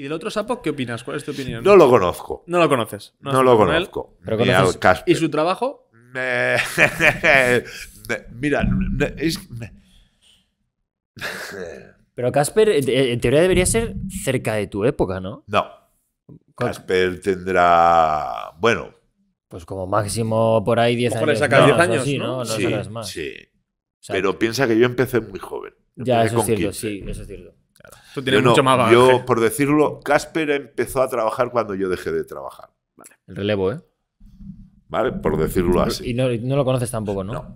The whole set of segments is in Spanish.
¿Y del otro sapo qué opinas? ¿Cuál es tu opinión? No lo conozco. No lo conoces. No, lo conozco. ¿Y su trabajo? Mira, es... Pero Casper, en teoría debería ser cerca de tu época, ¿no? No. Casper tendrá, bueno... Pues como máximo por ahí 10 años. 10 años, ¿no? más. sí. Pero piensa que yo empecé muy joven. ya, eso es cierto, sí, eso es cierto. Tú tienes yo mucho más bagaje. Yo, por decirlo, Casper empezó a trabajar cuando yo dejé de trabajar. El relevo, ¿eh? Vale, por decirlo así. Y no, lo conoces tampoco, ¿no? No.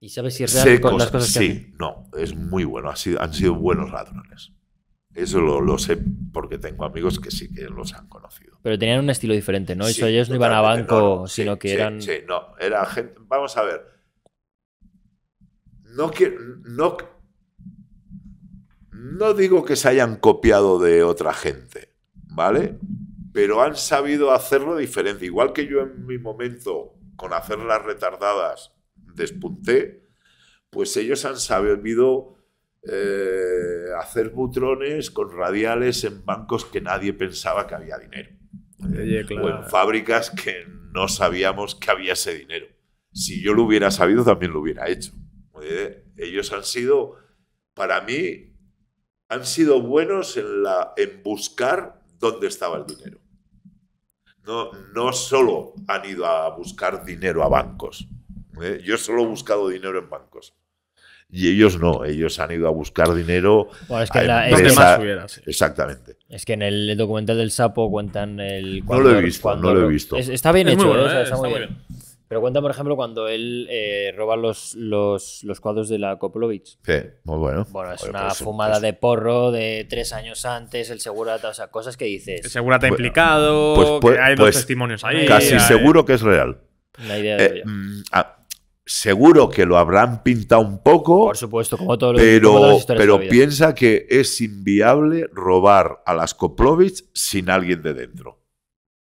¿Y sabes si es real con las cosas que Sí, no, es muy bueno. han sido buenos ladrones. Eso lo, sé porque tengo amigos que sí que los han conocido. Pero tenían un estilo diferente, ¿no? ellos no iban a banco, sino que eran. Sí, no, era gente. Vamos a ver. No, quiero... no no digo que se hayan copiado de otra gente, ¿vale? Pero han sabido hacerlo diferente. Igual que yo en mi momento, con hacer las retardadas, despunté, pues ellos han sabido eh, hacer butrones con radiales en bancos que nadie pensaba que había dinero. O en fábricas que no sabíamos que había ese dinero. Si yo lo hubiera sabido, también lo hubiera hecho. ellos han sido, para mí, han sido buenos en, la, en buscar dónde estaba el dinero. No, no solo han ido a buscar dinero a bancos. ¿eh? Yo solo he buscado dinero en bancos. Y ellos no, ellos han ido a buscar dinero. es que Exactamente. Es que en el documental del sapo cuentan el. no lo he visto, no lo he visto. está bien hecho, está, bien. Pero cuenta, por ejemplo, cuando él eh, roba los, los, cuadros de la Koplovich. Sí, muy bueno. Bueno, es una pues, fumada pues de porro de tres años antes, el segurata, o sea, cosas que dices. El segurata pues, implicado, pues, hay dos testimonios ahí. Casi seguro que es real. La idea eh, de mm, ah, Seguro que lo habrán pintado un poco. Por supuesto, como todos los Pero, pero piensa que es inviable robar a las Koplovich sin alguien de dentro.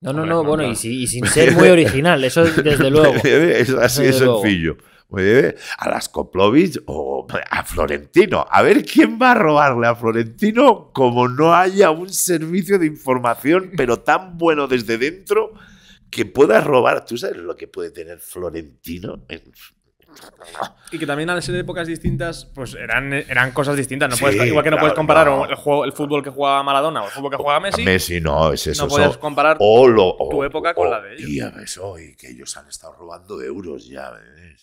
No, no, no, bueno, y, sin ser muy original, eso desde luego. es así de sencillo. A las Koplovich o a Florentino. A ver quién va a robarle a Florentino como no haya un servicio de información, pero tan bueno desde dentro que pueda robar. ¿Tú sabes lo que puede tener Florentino en, y que también al ser épocas distintas, pues eran, cosas distintas. No puedes, igual que no puedes comparar El, fútbol que jugaba Maradona o el fútbol que jugaba Messi. no, es eso. No puedes comparar tu época con la de ellos. y que ellos han estado robando euros ya. ¿ves?